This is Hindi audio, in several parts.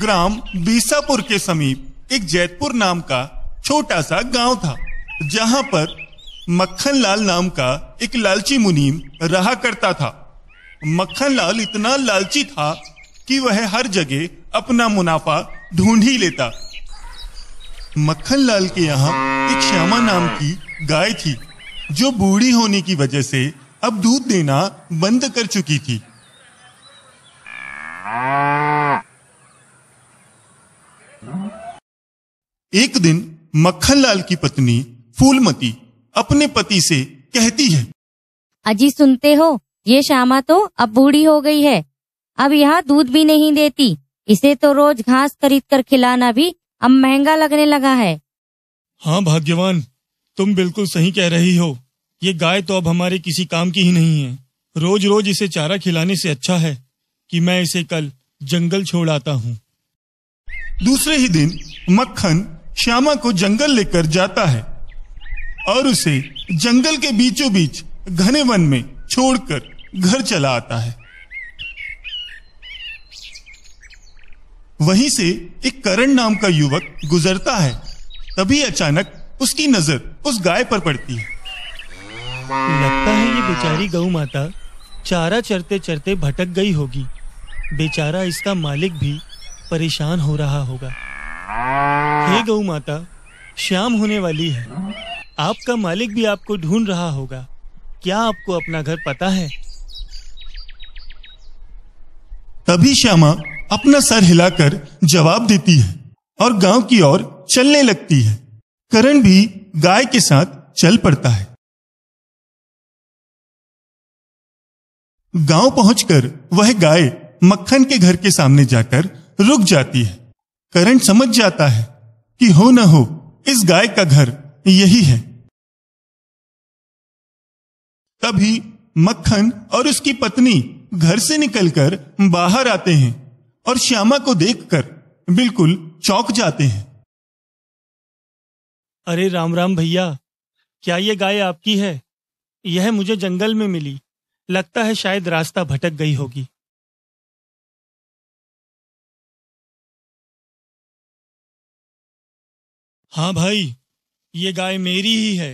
ग्राम बीसापुर के समीप एक जैतपुर नाम का छोटा सा गांव था जहां पर मक्खनलाल नाम का एक लालची मुनीम रहा करता था मक्खनलाल इतना लालची था कि वह हर जगह अपना मुनाफा ढूंढ ही लेता मक्खनलाल के यहाँ एक श्यामा नाम की गाय थी जो बूढ़ी होने की वजह से अब दूध देना बंद कर चुकी थी एक दिन मक्खनलाल की पत्नी फूलमती अपने पति से कहती है अजी सुनते हो ये श्यामा तो अब बूढ़ी हो गई है अब यहाँ दूध भी नहीं देती इसे तो रोज घास खरीद कर खिलाना भी अब महंगा लगने लगा है हाँ भाग्यवान तुम बिल्कुल सही कह रही हो ये गाय तो अब हमारे किसी काम की ही नहीं है रोज रोज इसे चारा खिलाने से अच्छा है कि मैं इसे कल जंगल छोड़ आता हूँ दूसरे ही दिन मक्खन श्यामा को जंगल लेकर जाता है और उसे जंगल के बीचों बीच घने वन में छोड़कर घर चला आता है वहीं से एक करण नाम का युवक गुजरता है तभी अचानक उसकी नजर उस गाय पर पड़ती है लगता है ये बेचारी गौ माता चारा चरते चरते भटक गई होगी बेचारा इसका मालिक भी परेशान हो रहा होगा हे गौ माता शाम होने वाली है आपका मालिक भी आपको ढूंढ रहा होगा क्या आपको अपना घर पता है तभी श्यामा अपना सर हिलाकर जवाब देती है और गांव की ओर चलने लगती है करण भी गाय के साथ चल पड़ता है गांव पहुंचकर वह गाय मक्खन के घर के सामने जाकर रुक जाती है करण समझ जाता है कि हो न हो इस गाय का घर यही है तभी मक्खन और उसकी पत्नी घर से निकलकर बाहर आते हैं और श्यामा को देखकर बिल्कुल चौक जाते हैं अरे राम राम भैया क्या ये गाय आपकी है यह मुझे जंगल में मिली लगता है शायद रास्ता भटक गई होगी हाँ भाई ये गाय मेरी ही है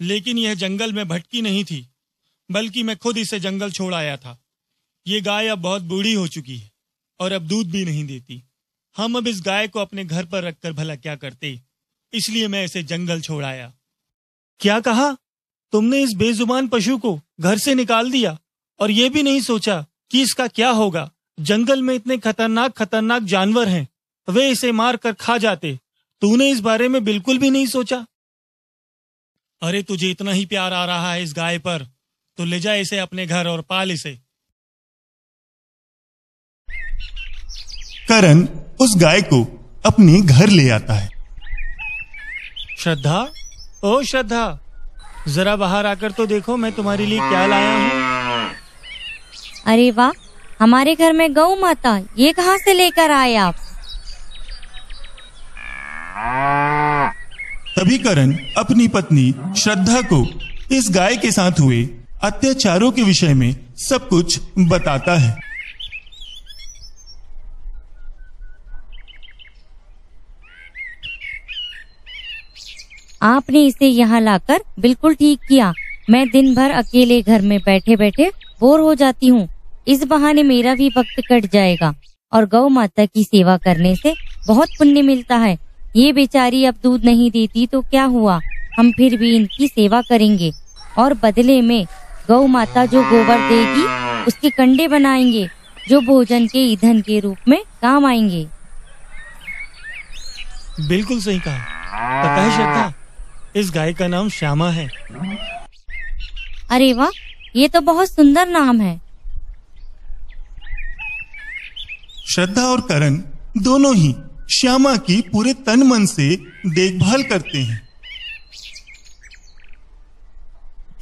लेकिन यह जंगल में भटकी नहीं थी बल्कि मैं खुद इसे जंगल छोड़ आया था ये गाय अब बहुत बूढ़ी हो चुकी है और अब दूध भी नहीं देती हम अब इस गाय को अपने घर पर रखकर भला क्या करते इसलिए मैं इसे जंगल छोड़ आया क्या कहा तुमने इस बेजुबान पशु को घर से निकाल दिया और यह भी नहीं सोचा कि इसका क्या होगा जंगल में इतने खतरनाक खतरनाक जानवर हैं वे इसे मारकर खा जाते तूने इस बारे में बिल्कुल भी नहीं सोचा अरे तुझे इतना ही प्यार आ रहा है इस गाय पर तो ले जा इसे अपने घर और पाल इसे करण उस गाय को अपने घर ले आता है श्रद्धा ओ श्रद्धा जरा बाहर आकर तो देखो मैं तुम्हारे लिए क्या लाया हूँ अरे वाह हमारे घर में गौ माता ये कहाँ से लेकर आए आप तभी करण अपनी पत्नी श्रद्धा को इस गाय के साथ हुए अत्याचारों के विषय में सब कुछ बताता है आपने इसे यहाँ लाकर बिल्कुल ठीक किया मैं दिन भर अकेले घर में बैठे बैठे बोर हो जाती हूँ इस बहाने मेरा भी वक्त कट जाएगा और गौ माता की सेवा करने से बहुत पुण्य मिलता है ये बेचारी अब दूध नहीं देती तो क्या हुआ हम फिर भी इनकी सेवा करेंगे और बदले में गौ माता जो गोबर देगी उसके कंडे बनाएंगे जो भोजन के ईंधन के रूप में काम आएंगे बिल्कुल सही कहा पता है श्रद्धा इस गाय का नाम श्यामा है अरे वाह ये तो बहुत सुंदर नाम है श्रद्धा और करण दोनों ही श्यामा की पूरे तन मन से देखभाल करते हैं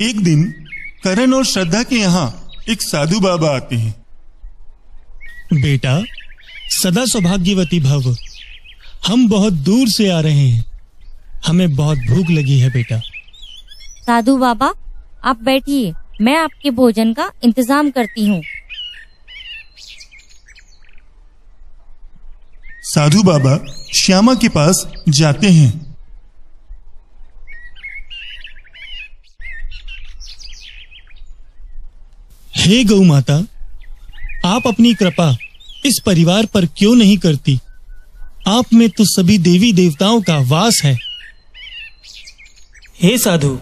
एक दिन करण और श्रद्धा के यहाँ एक साधु बाबा आते हैं बेटा सदा सौभाग्यवती भव हम बहुत दूर से आ रहे हैं हमें बहुत भूख लगी है बेटा साधु बाबा आप बैठिए मैं आपके भोजन का इंतजाम करती हूँ साधु बाबा श्यामा के पास जाते हैं हे गौ माता आप अपनी कृपा इस परिवार पर क्यों नहीं करती आप में तो सभी देवी देवताओं का वास है हे साधु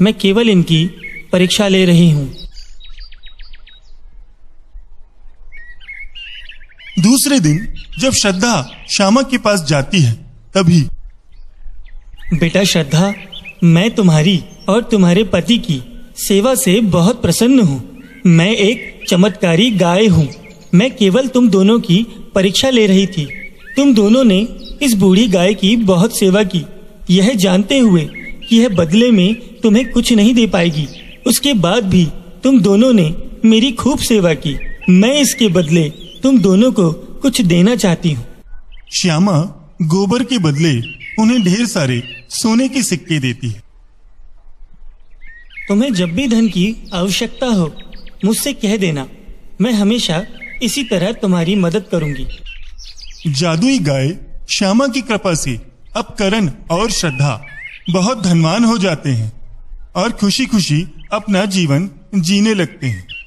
मैं केवल इनकी परीक्षा ले रही हूं दूसरे दिन जब श्रद्धा श्यामा के पास जाती है तभी बेटा श्रद्धा मैं तुम्हारी और तुम्हारे पति की सेवा से बहुत प्रसन्न हूँ मैं एक चमत्कारी गाय हूँ मैं केवल तुम दोनों की परीक्षा ले रही थी तुम दोनों ने इस बूढ़ी गाय की बहुत सेवा की यह जानते हुए कि यह बदले में तुम्हें कुछ नहीं दे पाएगी उसके बाद भी तुम दोनों ने मेरी खूब सेवा की मैं इसके बदले तुम दोनों को कुछ देना चाहती हूँ श्यामा गोबर के बदले उन्हें ढेर सारे सोने के सिक्के देती है तुम्हें जब भी धन की आवश्यकता हो मुझसे कह देना मैं हमेशा इसी तरह तुम्हारी मदद करूंगी जादुई गाय श्यामा की कृपा से अब करण और श्रद्धा बहुत धनवान हो जाते हैं और खुशी खुशी अपना जीवन जीने लगते हैं